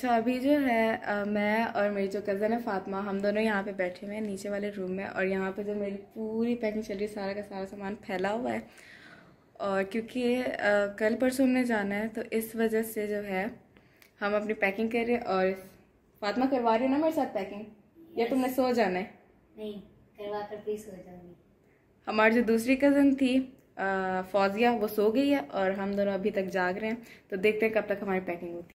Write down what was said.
तो अभी जो है आ, मैं और मेरी जो कज़न है फातिमा हम दोनों यहाँ पे बैठे हुए हैं नीचे वाले रूम में और यहाँ पे जो मेरी पूरी पैकिंग चल रही है सारा का सारा सामान फैला हुआ है और क्योंकि आ, कल परसों हमने जाना है तो इस वजह से जो है हम अपनी पैकिंग कर रहे हैं और फातिमा करवा रही हो ना मेरे साथ पैकिंग yes. या तुमने सो जाना है नहीं करवा कर सो हमारी जो दूसरी कज़न थी फौजिया वो सो गई है और हम दोनों अभी तक जाग रहे हैं तो देखते हैं कब तक हमारी पैकिंग होती है